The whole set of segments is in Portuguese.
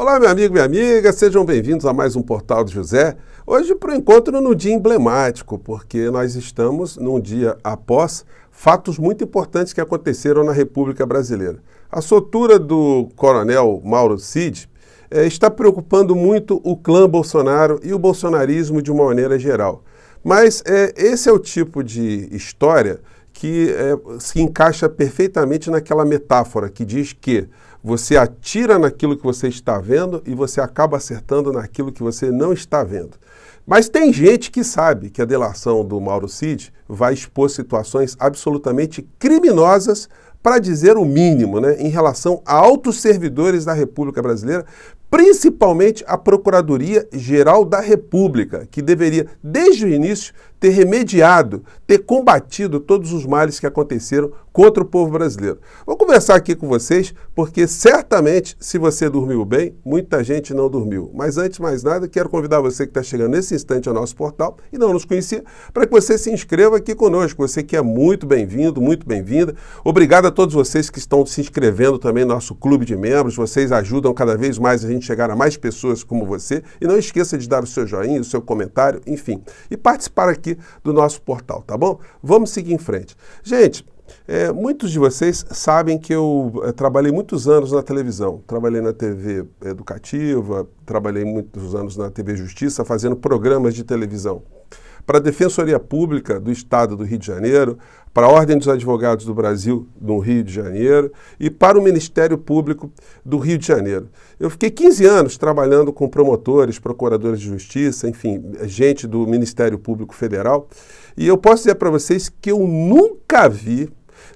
Olá, meu amigo, minha amiga, sejam bem-vindos a mais um Portal do José. Hoje para o encontro no dia emblemático, porque nós estamos num dia após fatos muito importantes que aconteceram na República Brasileira. A soltura do coronel Mauro Cid eh, está preocupando muito o clã Bolsonaro e o bolsonarismo de uma maneira geral. Mas eh, esse é o tipo de história que é, se encaixa perfeitamente naquela metáfora que diz que você atira naquilo que você está vendo e você acaba acertando naquilo que você não está vendo. Mas tem gente que sabe que a delação do Mauro Cid vai expor situações absolutamente criminosas, para dizer o mínimo, né, em relação a altos servidores da República Brasileira, principalmente a Procuradoria Geral da República, que deveria, desde o início, ter remediado, ter combatido todos os males que aconteceram contra o povo brasileiro. Vou conversar aqui com vocês, porque certamente, se você dormiu bem, muita gente não dormiu. Mas antes de mais nada, quero convidar você que está chegando nesse instante ao nosso portal e não nos conhecia, para que você se inscreva aqui conosco. Você que é muito bem-vindo, muito bem-vinda. Obrigado a todos vocês que estão se inscrevendo também no nosso clube de membros. Vocês ajudam cada vez mais a gente chegar a mais pessoas como você. E não esqueça de dar o seu joinha, o seu comentário, enfim. E participar aqui aqui do nosso portal, tá bom? Vamos seguir em frente. Gente, é, muitos de vocês sabem que eu é, trabalhei muitos anos na televisão. Trabalhei na TV educativa, trabalhei muitos anos na TV Justiça, fazendo programas de televisão para a Defensoria Pública do Estado do Rio de Janeiro, para a Ordem dos Advogados do Brasil do Rio de Janeiro e para o Ministério Público do Rio de Janeiro. Eu fiquei 15 anos trabalhando com promotores, procuradores de justiça, enfim, gente do Ministério Público Federal, e eu posso dizer para vocês que eu nunca vi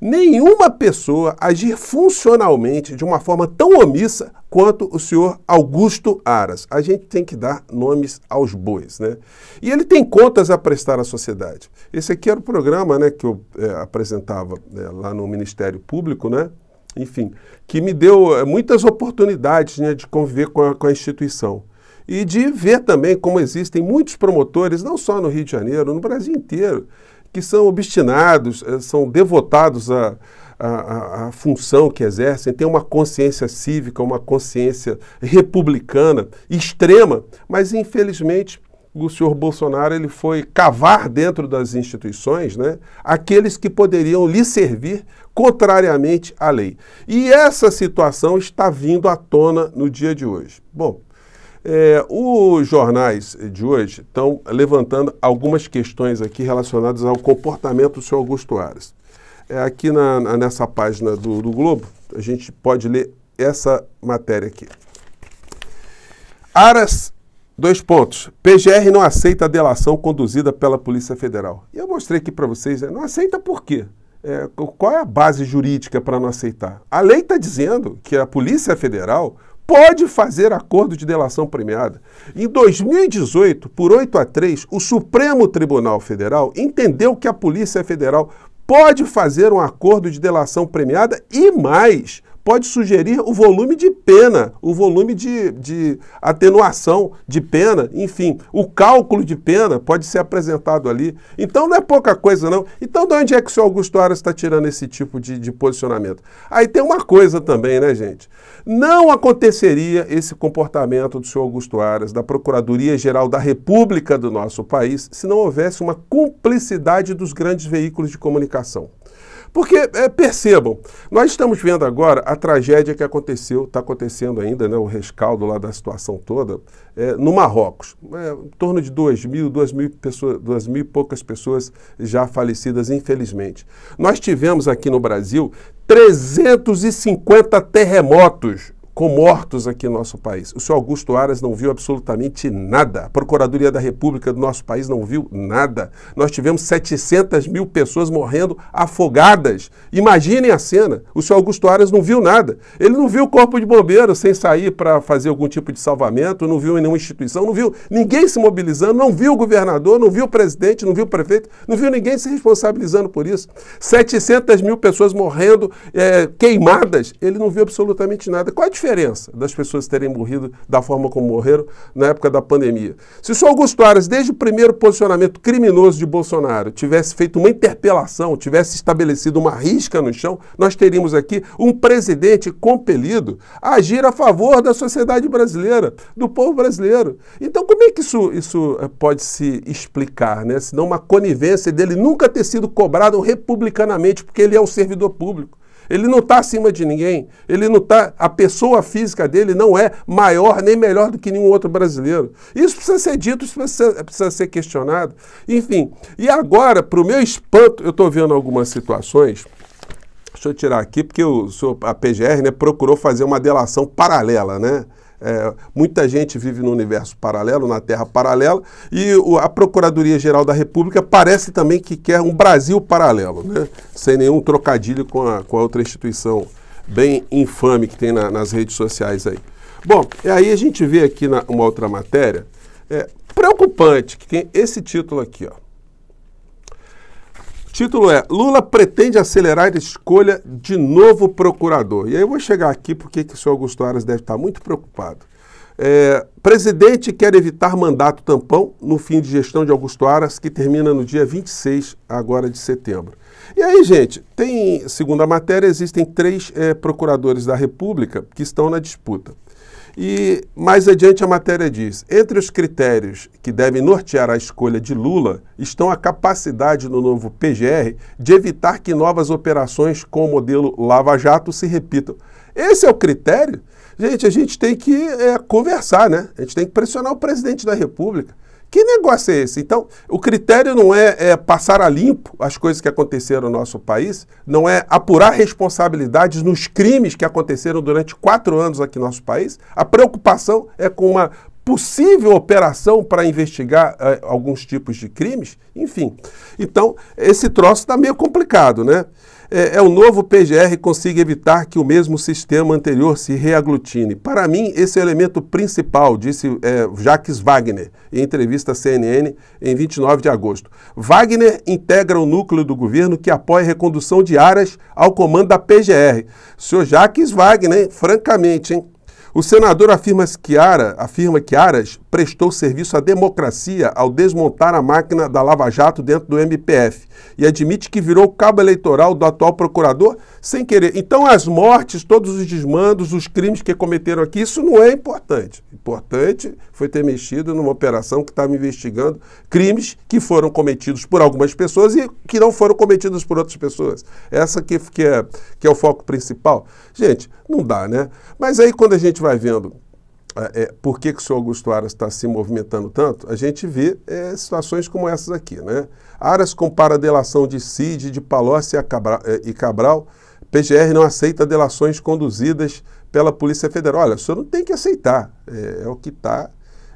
nenhuma pessoa agir funcionalmente de uma forma tão omissa quanto o senhor Augusto Aras. A gente tem que dar nomes aos bois, né? E ele tem contas a prestar à sociedade. Esse aqui era o programa, né, que eu é, apresentava né, lá no Ministério Público, né? Enfim, que me deu é, muitas oportunidades né, de conviver com a, com a instituição e de ver também como existem muitos promotores, não só no Rio de Janeiro, no Brasil inteiro, que são obstinados, eh, são devotados à, à, à, função que exercem, têm uma consciência cívica, uma consciência republicana extrema, mas infelizmente o senhor Bolsonaro ele foi cavar dentro das instituições né, aqueles que poderiam lhe servir contrariamente à lei. E essa situação está vindo à tona no dia de hoje. Bom, é, os jornais de hoje estão levantando algumas questões aqui relacionadas ao comportamento do senhor Augusto Aras. É, aqui na, na, nessa página do, do Globo, a gente pode ler essa matéria aqui. Aras Dois pontos. PGR não aceita a delação conduzida pela Polícia Federal. E eu mostrei aqui para vocês, né? não aceita por quê? É, qual é a base jurídica para não aceitar? A lei está dizendo que a Polícia Federal pode fazer acordo de delação premiada. Em 2018, por 8 a 3, o Supremo Tribunal Federal entendeu que a Polícia Federal pode fazer um acordo de delação premiada e mais, pode sugerir o volume de pena, o volume de, de atenuação de pena, enfim, o cálculo de pena pode ser apresentado ali. Então não é pouca coisa, não. Então de onde é que o senhor Augusto Aras está tirando esse tipo de, de posicionamento? Aí tem uma coisa também, né, gente? Não aconteceria esse comportamento do senhor Augusto Aras, da Procuradoria-Geral da República do nosso país, se não houvesse uma cumplicidade dos grandes veículos de comunicação. Porque, é, percebam, nós estamos vendo agora a tragédia que aconteceu, está acontecendo ainda, né, o rescaldo lá da situação toda, é, no Marrocos. É, em torno de 2 mil, 2 mil, pessoas, 2 mil e poucas pessoas já falecidas, infelizmente. Nós tivemos aqui no Brasil 350 terremotos com mortos aqui no nosso país. O senhor Augusto Aras não viu absolutamente nada. A Procuradoria da República do nosso país não viu nada. Nós tivemos 700 mil pessoas morrendo afogadas. Imaginem a cena. O senhor Augusto Aras não viu nada. Ele não viu o corpo de bombeiro sem sair para fazer algum tipo de salvamento, não viu em nenhuma instituição, não viu ninguém se mobilizando, não viu o governador, não viu o presidente, não viu o prefeito, não viu ninguém se responsabilizando por isso. 700 mil pessoas morrendo, é, queimadas. Ele não viu absolutamente nada. Qual a diferença? diferença das pessoas terem morrido da forma como morreram na época da pandemia? Se o senhor Augusto Aras, desde o primeiro posicionamento criminoso de Bolsonaro, tivesse feito uma interpelação, tivesse estabelecido uma risca no chão, nós teríamos aqui um presidente compelido a agir a favor da sociedade brasileira, do povo brasileiro. Então, como é que isso, isso eh, pode se explicar, né? Senão uma conivência dele nunca ter sido cobrado republicanamente, porque ele é um servidor público. Ele não está acima de ninguém. Ele não tá, a pessoa física dele não é maior nem melhor do que nenhum outro brasileiro. Isso precisa ser dito, isso precisa ser, precisa ser questionado. Enfim, e agora, para o meu espanto, eu estou vendo algumas situações. Deixa eu tirar aqui, porque o, a PGR né, procurou fazer uma delação paralela, né? É, muita gente vive no universo paralelo, na terra paralela, e o, a Procuradoria-Geral da República parece também que quer um Brasil paralelo, né? sem nenhum trocadilho com a, com a outra instituição bem infame que tem na, nas redes sociais aí. Bom, e aí a gente vê aqui na, uma outra matéria, é, preocupante, que tem esse título aqui, ó. Título é Lula pretende acelerar a escolha de novo procurador. E aí eu vou chegar aqui porque que o senhor Augusto Aras deve estar muito preocupado. É, presidente quer evitar mandato tampão no fim de gestão de Augusto Aras, que termina no dia 26 agora de setembro. E aí, gente, tem, segundo a matéria, existem três é, procuradores da República que estão na disputa. E mais adiante a matéria diz: entre os critérios que devem nortear a escolha de Lula estão a capacidade no novo PGR de evitar que novas operações com o modelo Lava Jato se repitam. Esse é o critério? Gente, a gente tem que é, conversar, né? A gente tem que pressionar o presidente da República. Que negócio é esse? Então, o critério não é, é, passar a limpo as coisas que aconteceram no nosso país, não é apurar responsabilidades nos crimes que aconteceram durante quatro anos aqui no nosso país. A preocupação é com uma possível operação para investigar uh, alguns tipos de crimes, enfim. Então, esse troço está meio complicado, né? É, é, o novo PGR consiga evitar que o mesmo sistema anterior se reaglutine. Para mim, esse é o elemento principal, disse é, Jacques Wagner, em entrevista à CNN em 29 de agosto. Wagner integra o núcleo do governo que apoia a recondução de áreas ao comando da PGR. Senhor Jacques Wagner, francamente, hein? O senador afirma que, Ara, afirma que Aras prestou serviço à democracia ao desmontar a máquina da Lava Jato dentro do MPF e admite que virou cabo eleitoral do atual procurador sem querer. Então, as mortes, todos os desmandos, os crimes que cometeram aqui, isso não é importante. Importante foi ter mexido numa operação que estava investigando crimes que foram cometidos por algumas pessoas e que não foram cometidos por outras pessoas. Essa que, que, é, que é o foco principal. Gente, não dá, né? Mas aí quando a gente vai vendo é, é, por que, que o senhor Augusto Aras está se movimentando tanto, a gente vê é, situações como essas aqui. Né? Aras compara a delação de Cid, de Palocci é, e Cabral. PGR não aceita delações conduzidas pela Polícia Federal. Olha, o senhor não tem que aceitar. É, é o que está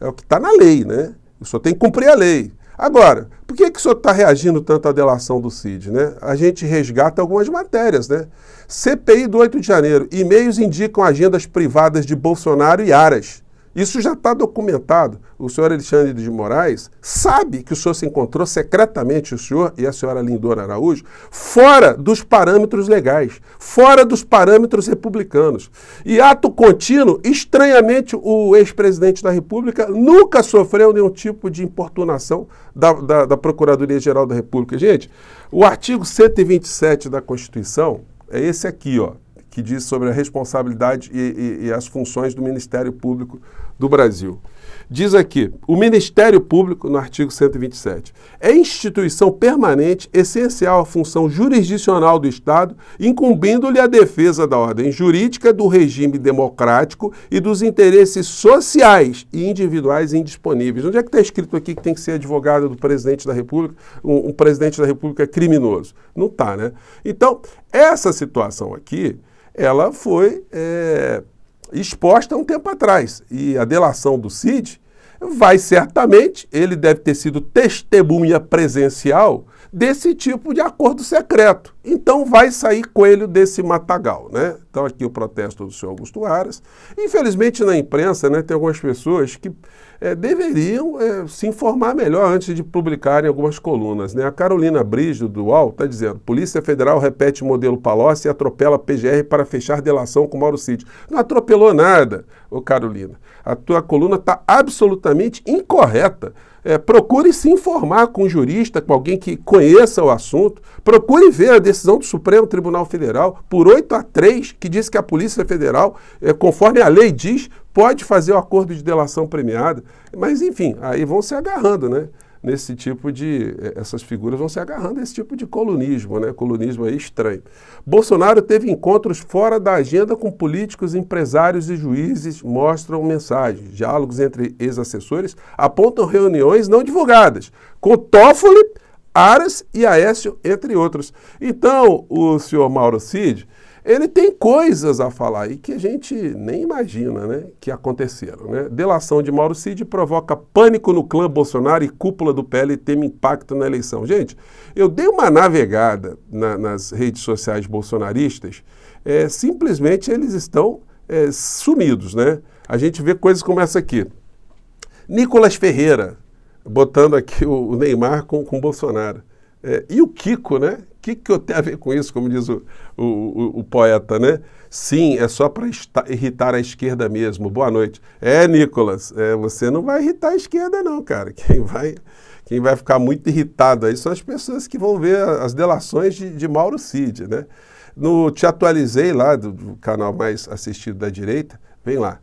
é o que tá na lei, né? O senhor tem que cumprir a lei. Agora, por que, que o senhor está reagindo tanto à delação do CID? Né? A gente resgata algumas matérias. Né? CPI do 8 de janeiro. E-mails indicam agendas privadas de Bolsonaro e Aras. Isso já está documentado. O senhor Alexandre de Moraes sabe que o senhor se encontrou secretamente, o senhor e a senhora Lindora Araújo, fora dos parâmetros legais, fora dos parâmetros republicanos. E ato contínuo, estranhamente, o ex-presidente da República nunca sofreu nenhum tipo de importunação da, da, da Procuradoria-Geral da República. Gente, o artigo 127 da Constituição é esse aqui, ó que diz sobre a responsabilidade e, e, e as funções do Ministério Público do Brasil. Diz aqui: o Ministério Público, no artigo 127, é instituição permanente essencial à função jurisdicional do Estado, incumbindo-lhe a defesa da ordem jurídica, do regime democrático e dos interesses sociais e individuais indisponíveis. Onde é que está escrito aqui que tem que ser advogado do presidente da República? Um, um presidente da República é criminoso? Não está, né? Então, essa situação aqui ela foi é, exposta há um tempo atrás. E a delação do Cid vai certamente, ele deve ter sido testemunha presencial desse tipo de acordo secreto. Então vai sair coelho desse matagal, né? Então aqui o protesto do senhor Augusto Aras. Infelizmente na imprensa, né, tem algumas pessoas que é, deveriam é, se informar melhor antes de publicarem algumas colunas, né? A Carolina Brígido do UOL está dizendo, Polícia Federal repete modelo Palocci e atropela PGR para fechar delação com Mauro Cid. Não atropelou nada, ô Carolina. A tua coluna está absolutamente incorreta. É, procure se informar com um jurista, com alguém que conheça o assunto. Procure ver a decisão decisão do Supremo Tribunal Federal, por 8 a 3, que diz que a Polícia Federal, eh, conforme a lei diz, pode fazer o acordo de delação premiada. Mas, enfim, aí vão se agarrando, né? Nesse tipo de. Eh, essas figuras vão se agarrando a esse tipo de colunismo, né? Colunismo aí estranho. Bolsonaro teve encontros fora da agenda com políticos, empresários e juízes, mostram mensagens. Diálogos entre ex-assessores apontam reuniões não divulgadas. Com Toffoli Aras e Aécio, entre outros. Então, o senhor Mauro Cid, ele tem coisas a falar aí que a gente nem imagina né, que aconteceram. Né? Delação de Mauro Cid provoca pânico no clã Bolsonaro e cúpula do PL teme impacto na eleição. Gente, eu dei uma navegada na, nas redes sociais bolsonaristas, é, simplesmente eles estão é, sumidos. Né? A gente vê coisas como essa aqui. Nicolas Ferreira, botando aqui o, Neymar com o Bolsonaro. É, e o Kiko, né? O que, que eu tenho a ver com isso, como diz o, o, o, o poeta, né? Sim, é só para irritar a esquerda mesmo. Boa noite. É, Nicolas, é, você não vai irritar a esquerda, não, cara. Quem vai, quem vai ficar muito irritado aí são as pessoas que vão ver as delações de, de Mauro Cid, né? No Te Atualizei, lá do, do canal mais assistido da direita, vem lá.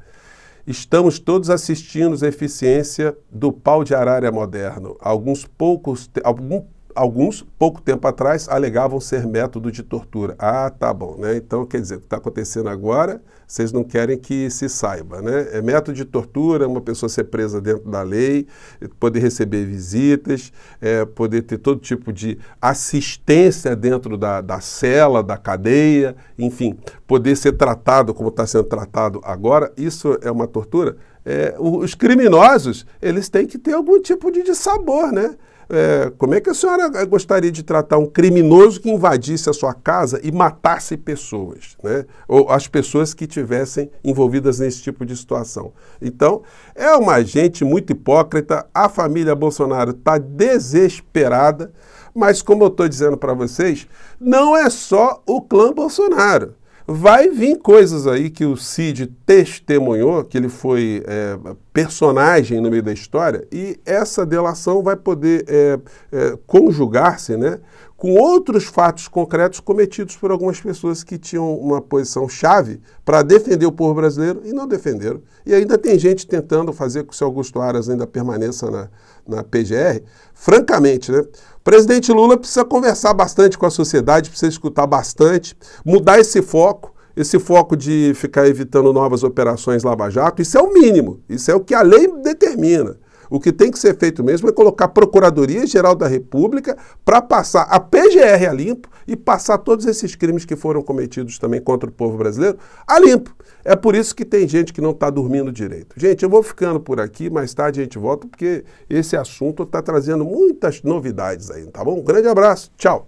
Estamos todos assistindo a eficiência do pau de arara moderno. Alguns poucos, algum alguns, pouco tempo atrás, alegavam ser método de tortura. Ah, tá bom, né? Então, quer dizer, o que está acontecendo agora, vocês não querem que se saiba, né? É método de tortura, uma pessoa ser presa dentro da lei, eh, poder receber visitas, é, poder ter todo tipo de assistência dentro da, da cela, da cadeia, enfim, poder ser tratado como está sendo tratado agora, isso é uma tortura? É, os criminosos, eles têm que ter algum tipo de, de sabor, né? É, como é que a senhora gostaria de tratar um criminoso que invadisse a sua casa e matasse pessoas, né? ou as pessoas que tivessem envolvidas nesse tipo de situação? Então, é uma gente muito hipócrita, a família Bolsonaro está desesperada, mas como eu estou dizendo para vocês, não é só o clã Bolsonaro. Vai vir coisas aí que o Cid testemunhou, que ele foi é, personagem no meio da história e essa delação vai poder é, é, conjugar-se né, com outros fatos concretos cometidos por algumas pessoas que tinham uma posição chave para defender o povo brasileiro e não defenderam. E ainda tem gente tentando fazer com que o seu Augusto Aras ainda permaneça na, na PGR. Francamente, né? O presidente Lula precisa conversar bastante com a sociedade, precisa escutar bastante, mudar esse foco esse foco de ficar evitando novas operações Lava Jato, isso é o mínimo, isso é o que a lei determina. O que tem que ser feito mesmo é colocar a Procuradoria Geral da República para passar a PGR a limpo e passar todos esses crimes que foram cometidos também contra o povo brasileiro a limpo. É por isso que tem gente que não está dormindo direito. Gente, eu vou ficando por aqui, mais tarde a gente volta, porque esse assunto está trazendo muitas novidades aí, tá bom? Um grande abraço, tchau!